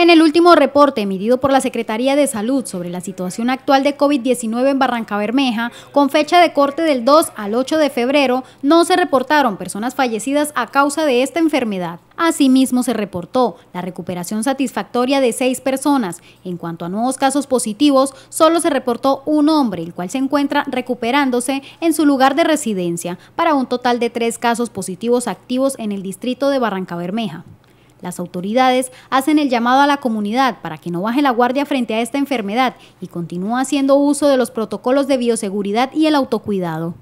En el último reporte emitido por la Secretaría de Salud sobre la situación actual de COVID-19 en Barranca Bermeja, con fecha de corte del 2 al 8 de febrero, no se reportaron personas fallecidas a causa de esta enfermedad. Asimismo, se reportó la recuperación satisfactoria de seis personas. En cuanto a nuevos casos positivos, solo se reportó un hombre, el cual se encuentra recuperándose en su lugar de residencia, para un total de tres casos positivos activos en el distrito de Barranca Bermeja. Las autoridades hacen el llamado a la comunidad para que no baje la guardia frente a esta enfermedad y continúe haciendo uso de los protocolos de bioseguridad y el autocuidado.